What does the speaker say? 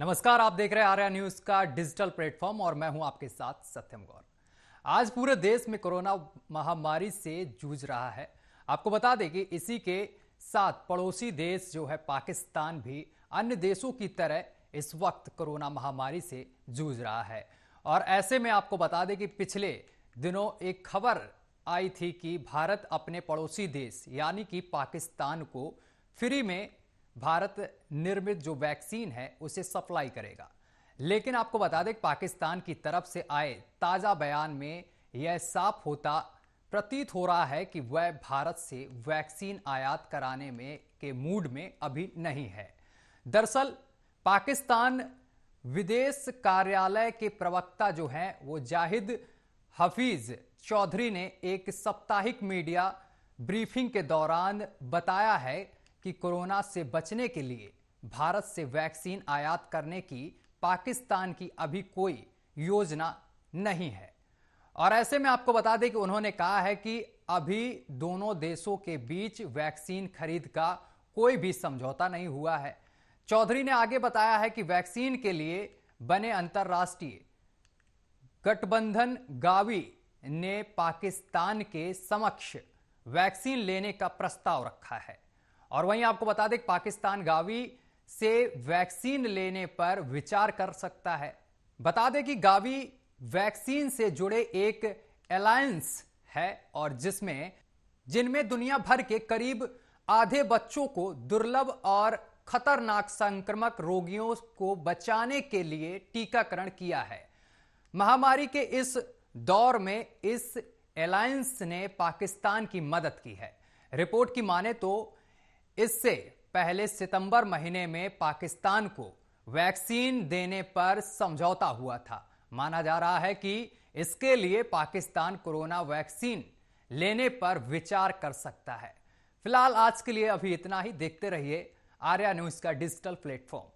नमस्कार आप देख रहे हैं आर्या न्यूज का डिजिटल प्लेटफॉर्म और मैं हूं आपके साथ सत्यम गौर आज पूरे देश में कोरोना महामारी से जूझ रहा है आपको बता दें कि इसी के साथ पड़ोसी देश जो है पाकिस्तान भी अन्य देशों की तरह इस वक्त कोरोना महामारी से जूझ रहा है और ऐसे में आपको बता दें कि पिछले दिनों एक खबर आई थी कि भारत अपने पड़ोसी देश यानी कि पाकिस्तान को फ्री में भारत निर्मित जो वैक्सीन है उसे सप्लाई करेगा लेकिन आपको बता दें पाकिस्तान की तरफ से आए ताजा बयान में यह साफ होता प्रतीत हो रहा है कि वह भारत से वैक्सीन आयात कराने में के मूड में अभी नहीं है दरअसल पाकिस्तान विदेश कार्यालय के प्रवक्ता जो हैं वो जाहिद हफीज चौधरी ने एक साप्ताहिक मीडिया ब्रीफिंग के दौरान बताया है कि कोरोना से बचने के लिए भारत से वैक्सीन आयात करने की पाकिस्तान की अभी कोई योजना नहीं है और ऐसे में आपको बता दें कि उन्होंने कहा है कि अभी दोनों देशों के बीच वैक्सीन खरीद का कोई भी समझौता नहीं हुआ है चौधरी ने आगे बताया है कि वैक्सीन के लिए बने अंतर्राष्ट्रीय गठबंधन गावी ने पाकिस्तान के समक्ष वैक्सीन लेने का प्रस्ताव रखा है और वहीं आपको बता दें पाकिस्तान गावी से वैक्सीन लेने पर विचार कर सकता है बता दें कि गावी वैक्सीन से जुड़े एक अलायंस है और जिसमें जिनमें दुनिया भर के करीब आधे बच्चों को दुर्लभ और खतरनाक संक्रमक रोगियों को बचाने के लिए टीकाकरण किया है महामारी के इस दौर में इस अलायंस ने पाकिस्तान की मदद की है रिपोर्ट की माने तो इससे पहले सितंबर महीने में पाकिस्तान को वैक्सीन देने पर समझौता हुआ था माना जा रहा है कि इसके लिए पाकिस्तान कोरोना वैक्सीन लेने पर विचार कर सकता है फिलहाल आज के लिए अभी इतना ही देखते रहिए आर्या न्यूज का डिजिटल प्लेटफॉर्म